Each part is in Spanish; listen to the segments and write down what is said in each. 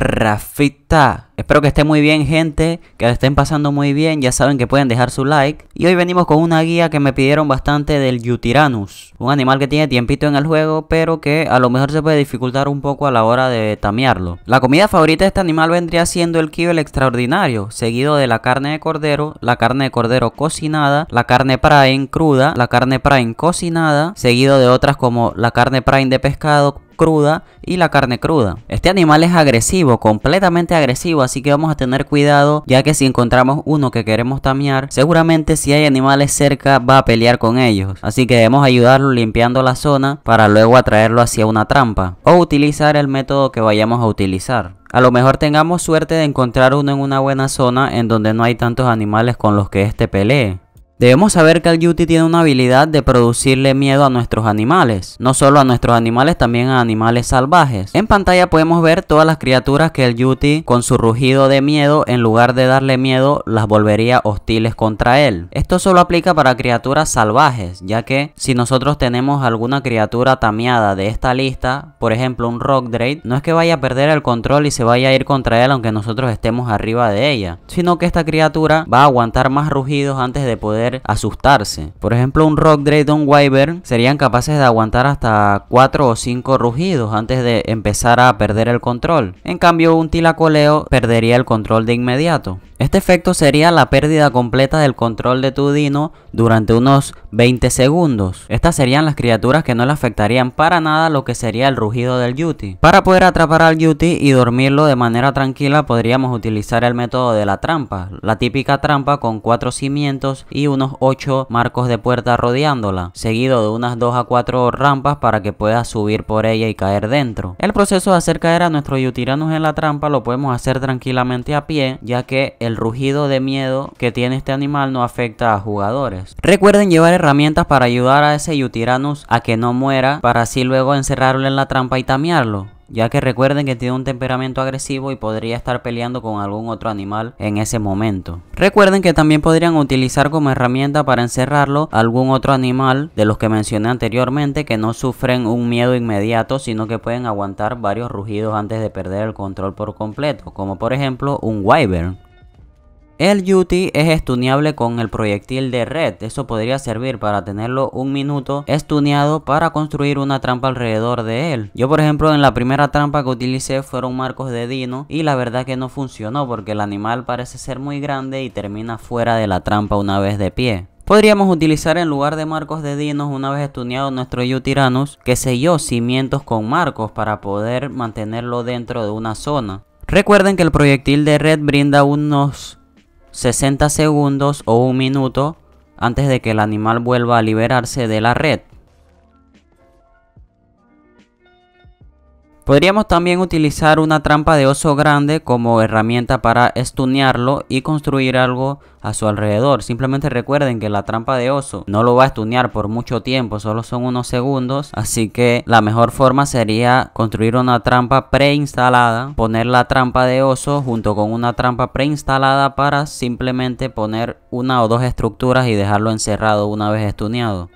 Rafita. Espero que esté muy bien gente, que estén pasando muy bien, ya saben que pueden dejar su like. Y hoy venimos con una guía que me pidieron bastante del Yutiranus, un animal que tiene tiempito en el juego, pero que a lo mejor se puede dificultar un poco a la hora de tamearlo. La comida favorita de este animal vendría siendo el kibble extraordinario, seguido de la carne de cordero, la carne de cordero cocinada, la carne prime cruda, la carne prime cocinada, seguido de otras como la carne prime de pescado cruda y la carne cruda. Este animal es agresivo, completamente agresivo, así que vamos a tener cuidado ya que si encontramos uno que queremos tamear, seguramente si hay animales cerca va a pelear con ellos. Así que debemos ayudarlo limpiando la zona para luego atraerlo hacia una trampa o utilizar el método que vayamos a utilizar. A lo mejor tengamos suerte de encontrar uno en una buena zona en donde no hay tantos animales con los que este pelee. Debemos saber que el Yuti tiene una habilidad de producirle miedo a nuestros animales. No solo a nuestros animales, también a animales salvajes. En pantalla podemos ver todas las criaturas que el Yuti con su rugido de miedo, en lugar de darle miedo, las volvería hostiles contra él. Esto solo aplica para criaturas salvajes, ya que si nosotros tenemos alguna criatura tameada de esta lista, por ejemplo un Rock Drake, no es que vaya a perder el control y se vaya a ir contra él aunque nosotros estemos arriba de ella, sino que esta criatura va a aguantar más rugidos antes de poder asustarse. Por ejemplo, un Rock Drayton Wyvern serían capaces de aguantar hasta 4 o 5 rugidos antes de empezar a perder el control. En cambio, un Tilacoleo perdería el control de inmediato. Este efecto sería la pérdida completa del control de tu dino durante unos 20 segundos. Estas serían las criaturas que no le afectarían para nada lo que sería el rugido del Yuti. Para poder atrapar al Yuti y dormirlo de manera tranquila podríamos utilizar el método de la trampa. La típica trampa con cuatro cimientos y unos 8 marcos de puerta rodeándola, seguido de unas 2 a 4 rampas para que pueda subir por ella y caer dentro. El proceso de hacer caer a nuestros Yutiranus en la trampa lo podemos hacer tranquilamente a pie, ya que el el rugido de miedo que tiene este animal no afecta a jugadores. Recuerden llevar herramientas para ayudar a ese Yutiranus a que no muera para así luego encerrarlo en la trampa y tamearlo ya que recuerden que tiene un temperamento agresivo y podría estar peleando con algún otro animal en ese momento. Recuerden que también podrían utilizar como herramienta para encerrarlo algún otro animal de los que mencioné anteriormente que no sufren un miedo inmediato sino que pueden aguantar varios rugidos antes de perder el control por completo, como por ejemplo un wyvern. El UT es estuneable con el proyectil de red, eso podría servir para tenerlo un minuto estuneado para construir una trampa alrededor de él. Yo por ejemplo en la primera trampa que utilicé fueron marcos de Dino y la verdad que no funcionó porque el animal parece ser muy grande y termina fuera de la trampa una vez de pie. Podríamos utilizar en lugar de marcos de dinos una vez estuneado nuestro yutiranus. que yo, cimientos con marcos para poder mantenerlo dentro de una zona. Recuerden que el proyectil de red brinda unos 60 segundos o un minuto antes de que el animal vuelva a liberarse de la red. Podríamos también utilizar una trampa de oso grande como herramienta para estunearlo y construir algo a su alrededor. Simplemente recuerden que la trampa de oso no lo va a estunear por mucho tiempo, solo son unos segundos. Así que la mejor forma sería construir una trampa preinstalada, poner la trampa de oso junto con una trampa preinstalada para simplemente poner una o dos estructuras y dejarlo encerrado una vez estuneado.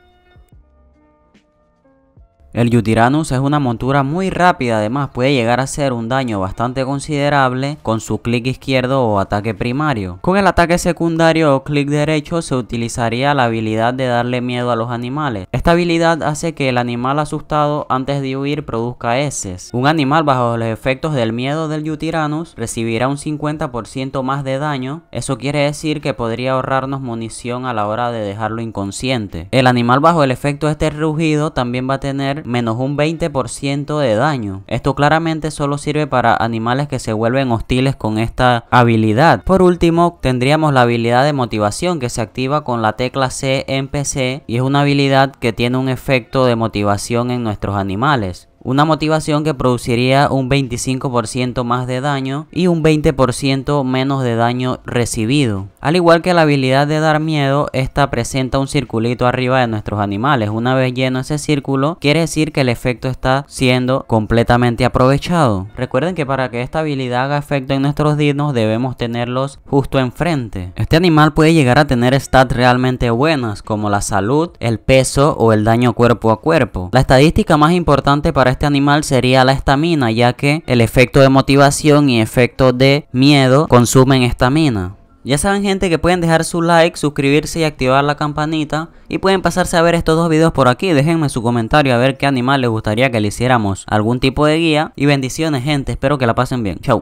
El Yutiranus es una montura muy rápida, además puede llegar a hacer un daño bastante considerable con su clic izquierdo o ataque primario. Con el ataque secundario o clic derecho se utilizaría la habilidad de darle miedo a los animales. Esta habilidad hace que el animal asustado antes de huir produzca heces. Un animal bajo los efectos del miedo del Yutiranus recibirá un 50% más de daño, eso quiere decir que podría ahorrarnos munición a la hora de dejarlo inconsciente. El animal bajo el efecto de este rugido también va a tener menos un 20% de daño. Esto claramente solo sirve para animales que se vuelven hostiles con esta habilidad. Por último, tendríamos la habilidad de motivación que se activa con la tecla C en PC y es una habilidad que tiene un efecto de motivación en nuestros animales una motivación que produciría un 25% más de daño y un 20% menos de daño recibido. Al igual que la habilidad de dar miedo, esta presenta un circulito arriba de nuestros animales. Una vez lleno ese círculo, quiere decir que el efecto está siendo completamente aprovechado. Recuerden que para que esta habilidad haga efecto en nuestros dinos debemos tenerlos justo enfrente. Este animal puede llegar a tener stats realmente buenas como la salud, el peso o el daño cuerpo a cuerpo. La estadística más importante para este animal sería la estamina, ya que el efecto de motivación y efecto de miedo consumen estamina. Ya saben gente que pueden dejar su like, suscribirse y activar la campanita. Y pueden pasarse a ver estos dos videos por aquí. Déjenme su comentario a ver qué animal les gustaría que le hiciéramos algún tipo de guía. Y bendiciones gente, espero que la pasen bien. Chau.